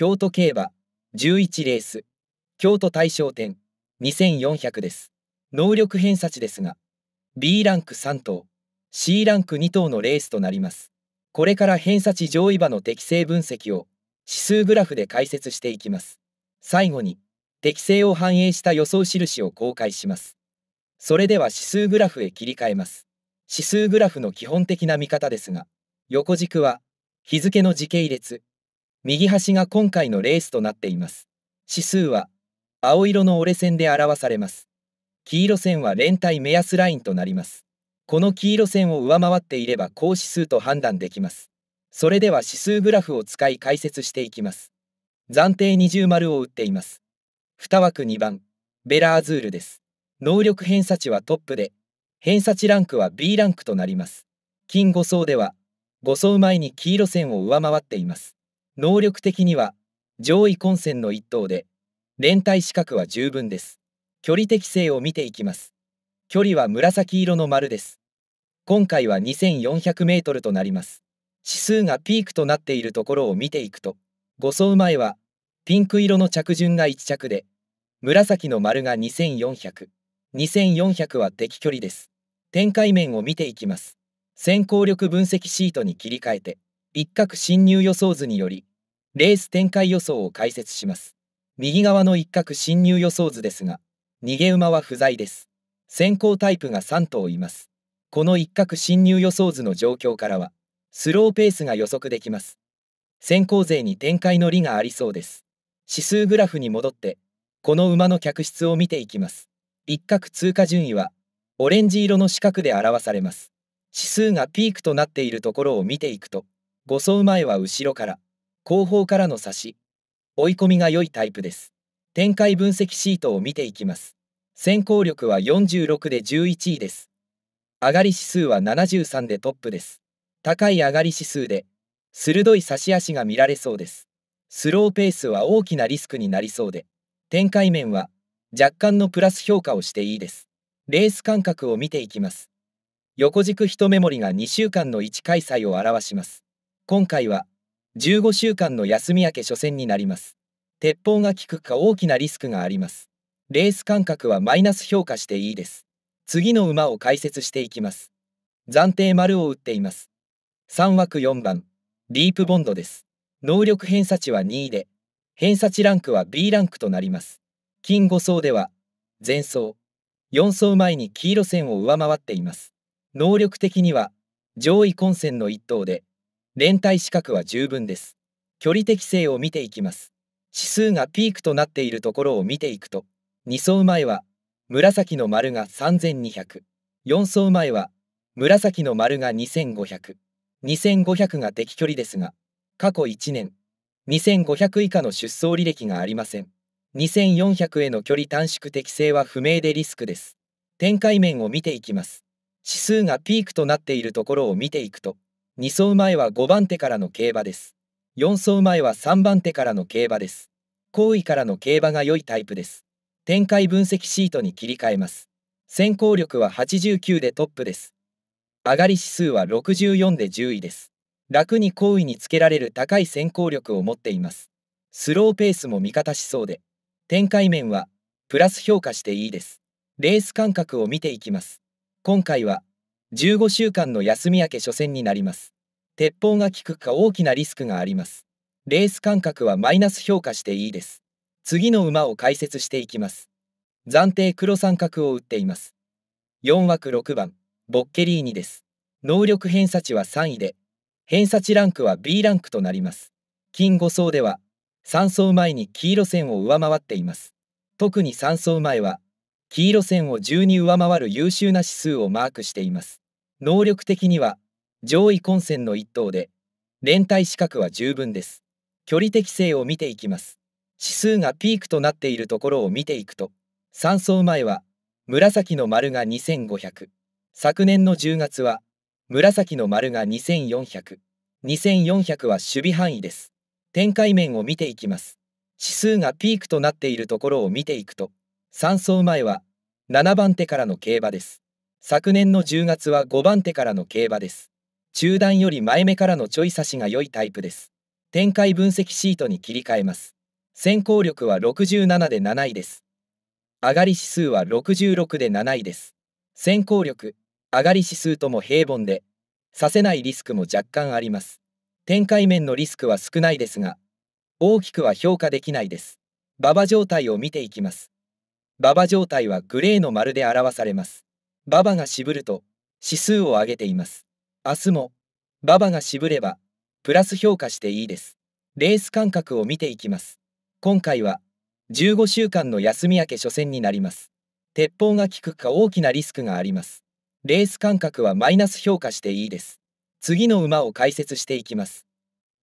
京都競馬11レース京都大賞典2400です能力偏差値ですが B ランク3頭 C ランク2頭のレースとなりますこれから偏差値上位馬の適正分析を指数グラフで解説していきます最後に適正を反映した予想印を公開しますそれでは指数グラフへ切り替えます指数グラフの基本的な見方ですが横軸は日付の時系列右端が今回のレースとなっています。指数は青色の折れ線で表されます。黄色線は連帯目安ラインとなります。この黄色線を上回っていれば高指数と判断できます。それでは指数グラフを使い解説していきます。暫定二重丸を打っています。2枠2番、ベラーズールです。能力偏差値はトップで、偏差値ランクは B ランクとなります。金5層では、5層前に黄色線を上回っています。能力的には上位混戦の一等で連帯資格は十分です距離適性を見ていきます距離は紫色の丸です今回は 2400m となります指数がピークとなっているところを見ていくと5走前はピンク色の着順が1着で紫の丸が24002400 2400は敵距離です展開面を見ていきます先行力分析シートに切り替えて一角侵入予想図によりレース展開予想を解説します。右側の一角侵入予想図ですが、逃げ馬は不在です。先行タイプが3頭います。この一角侵入予想図の状況からは、スローペースが予測できます。先行勢に展開の利がありそうです。指数グラフに戻って、この馬の客室を見ていきます。一角通過順位は、オレンジ色の四角で表されます。指数がピークとなっているところを見ていくと、5走前は後ろから、後方からの差し、追い込みが良いタイプです。展開分析シートを見ていきます。先行力は46で11位です。上がり指数は73でトップです。高い上がり指数で、鋭い差し足が見られそうです。スローペースは大きなリスクになりそうで、展開面は若干のプラス評価をしていいです。レース間隔を見ていきます。横軸一目盛りが2週間の1開催を表します。今回は15週間の休み明け初戦になります。鉄砲が効くか大きなリスクがあります。レース間隔はマイナス評価していいです。次の馬を解説していきます。暫定丸を打っています。3枠4番、ディープボンドです。能力偏差値は2位で、偏差値ランクは B ランクとなります。金5層では、前走、4走前に黄色線を上回っています。能力的には、上位混戦の1等で、連帯資格は十分です。距離適性を見ていきます。指数がピークとなっているところを見ていくと、2層前は紫の丸が3200、4層前は紫の丸が2500、2500が適距離ですが、過去1年、2500以下の出走履歴がありません。2400への距離短縮適性は不明でリスクです。展開面を見ていきます。指数がピークとなっているところを見ていくと、2走前は5番手からの競馬です。4走前は3番手からの競馬です。後位からの競馬が良いタイプです。展開分析シートに切り替えます。先行力は89でトップです。上がり指数は64で10位です。楽に後位につけられる高い先行力を持っています。スローペースも味方しそうで、展開面はプラス評価していいです。レース感覚を見ていきます。今回は15週間の休み明け初戦になります。鉄砲が効くか大きなリスクがあります。レース間隔はマイナス評価していいです。次の馬を解説していきます。暫定黒三角を打っています。4枠6番、ボッケリーニです。能力偏差値は3位で、偏差値ランクは B ランクとなります。金5層では、3層前に黄色線を上回っています。特に3層前は、黄色線を1 2上回る優秀な指数をマークしています。能力的には上位混戦の一等で連帯資格は十分です距離適性を見ていきます指数がピークとなっているところを見ていくと3走前は紫の丸が2500昨年の10月は紫の丸が2400 2400は守備範囲です展開面を見ていきます指数がピークとなっているところを見ていくと3走前は7番手からの競馬です昨年の10月は5番手からの競馬です。中段より前目からのちょい差しが良いタイプです。展開分析シートに切り替えます。先行力は67で7位です。上がり指数は66で7位です。先行力、上がり指数とも平凡で、させないリスクも若干あります。展開面のリスクは少ないですが、大きくは評価できないです。馬場状態を見ていきます。馬場状態はグレーの丸で表されます。ババが渋ると指数を上げています。明日もババが渋ればプラス評価していいです。レース間隔を見ていきます。今回は15週間の休み明け初戦になります。鉄砲が効くか大きなリスクがあります。レース間隔はマイナス評価していいです。次の馬を解説していきます。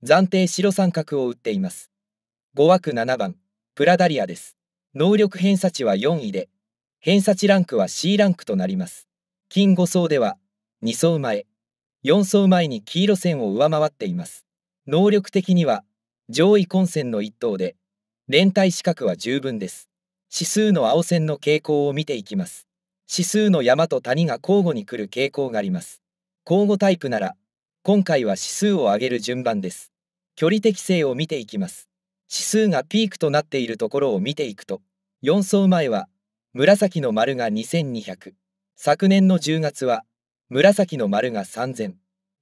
暫定白三角を打っています。5枠7番、プラダリアです。能力偏差値は4位で、偏差値ランクは C ランクとなります。金5層では2層前、4層前に黄色線を上回っています。能力的には上位混戦の1等で、連帯資格は十分です。指数の青線の傾向を見ていきます。指数の山と谷が交互に来る傾向があります。交互タイプなら、今回は指数を上げる順番です。距離適性を見ていきます。指数がピークとなっているところを見ていくと、4層前は紫の丸が2200昨年の10月は紫の丸が3000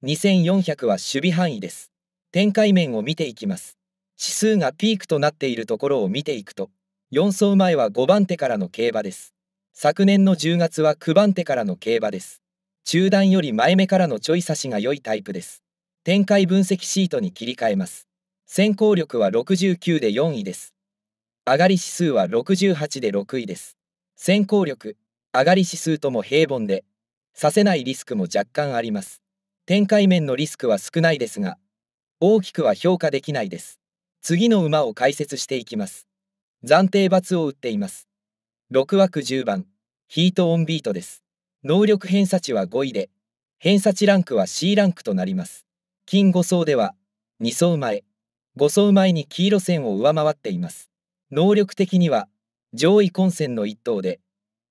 2400は守備範囲です展開面を見ていきます指数がピークとなっているところを見ていくと4走前は5番手からの競馬です昨年の10月は9番手からの競馬です中段より前目からのちょい差しが良いタイプです展開分析シートに切り替えます先行力は69で4位です上がり指数は68で6位です先行力、上がり指数とも平凡で、させないリスクも若干あります。展開面のリスクは少ないですが、大きくは評価できないです。次の馬を解説していきます。暫定罰を打っています。6枠10番、ヒートオンビートです。能力偏差値は5位で、偏差値ランクは C ランクとなります。金5層では、2層前、5層前に黄色線を上回っています。能力的には、上位混戦の一頭で、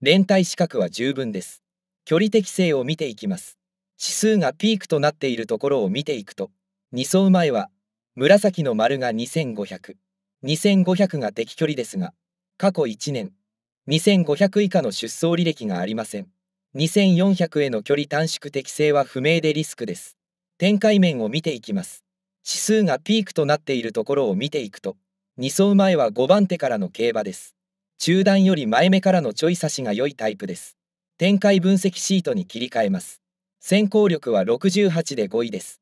連帯資格は十分です。距離適性を見ていきます。指数がピークとなっているところを見ていくと、2走前は、紫の丸が2500、2500が適距離ですが、過去1年、2500以下の出走履歴がありません。2400への距離短縮適性は不明でリスクです。展開面を見ていきます。指数がピークとなっているところを見ていくと、2走前は5番手からの競馬です。中段より前目からのちょい差しが良いタイプです。展開分析シートに切り替えます。先行力は68で5位です。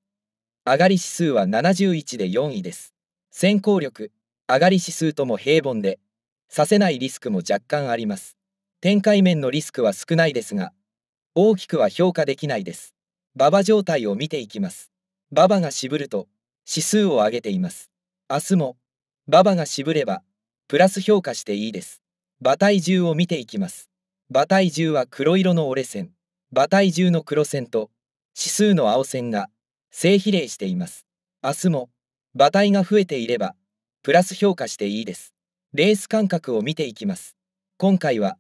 上がり指数は71で4位です。先行力、上がり指数とも平凡で、させないリスクも若干あります。展開面のリスクは少ないですが、大きくは評価できないです。馬場状態を見ていきます。馬場が渋ると、指数を上げています。明日も、馬場が渋れば、プラス評価していいです。馬体重を見ていきます。馬体重は黒色の折れ線、馬体重の黒線と指数の青線が正比例しています。明日も馬体が増えていればプラス評価していいです。レース間隔を見ていきます。今回は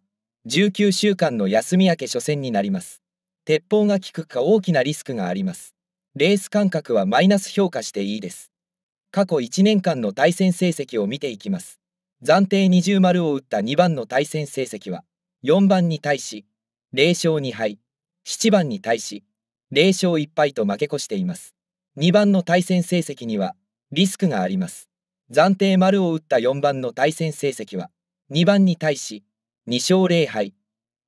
19週間の休み明け初戦になります。鉄砲が効くか大きなリスクがあります。レース間隔はマイナス評価していいです。過去1年間の対戦成績を見ていきます。暫定二重丸を打った2番の対戦成績は4番に対し0勝2敗7番に対し0勝1敗と負け越しています2番の対戦成績にはリスクがあります暫定丸を打った4番の対戦成績は2番に対し2勝0敗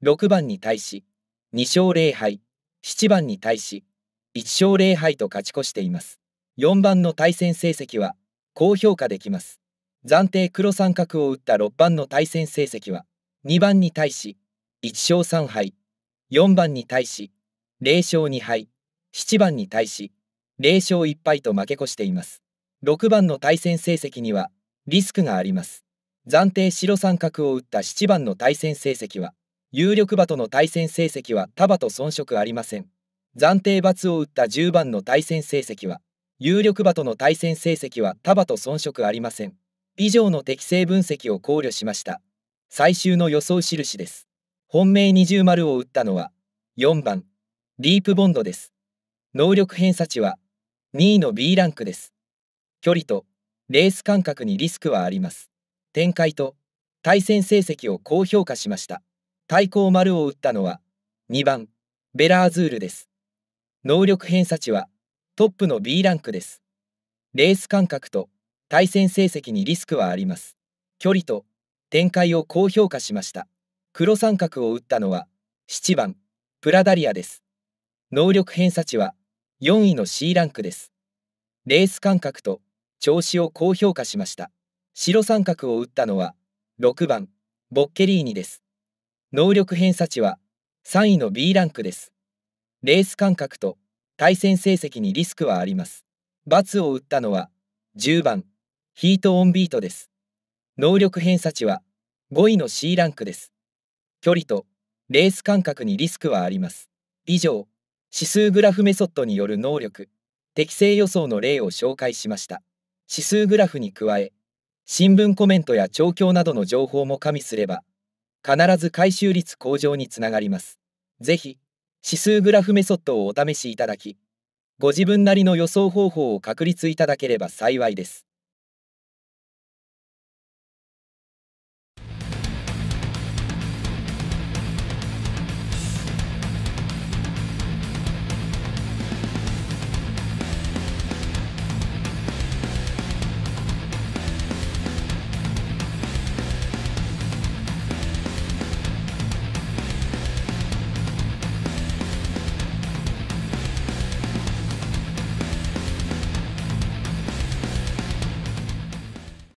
6番に対し2勝0敗7番に対し1勝0敗と勝ち越しています4番の対戦成績は高評価できます暫定黒三角を打った6番の対戦成績は2番に対し1勝3敗4番に対し0勝2敗7番に対し0勝1敗と負け越しています6番の対戦成績にはリスクがあります暫定白三角を打った7番の対戦成績は有力馬との対戦成績は束と遜色ありません暫定罰を打った10番の対戦成績は有力馬との対戦成績は束と遜色ありません以上の適正分析を考慮しました最終の予想印です本命二重丸を打ったのは4番ディープボンドです能力偏差値は2位の B ランクです距離とレース間隔にリスクはあります展開と対戦成績を高評価しました対抗丸を打ったのは2番ベラーズールです能力偏差値はトップの B ランクですレース間隔と対戦成績にリスクはあります。距離と展開を高評価しました。黒三角を打ったのは7番プラダリアです。能力偏差値は4位の C ランクです。レース感覚と調子を高評価しました。白三角を打ったのは6番ボッケリーニです。能力偏差値は3位の B ランクです。レース感覚と対戦成績にリスクはあります。×を打ったのは10番ヒートオンビートです。能力偏差値は5位の C ランクです。距離とレース間隔にリスクはあります。以上、指数グラフメソッドによる能力、適正予想の例を紹介しました。指数グラフに加え、新聞コメントや調教などの情報も加味すれば、必ず回収率向上につながります。ぜひ、指数グラフメソッドをお試しいただき、ご自分なりの予想方法を確立いただければ幸いです。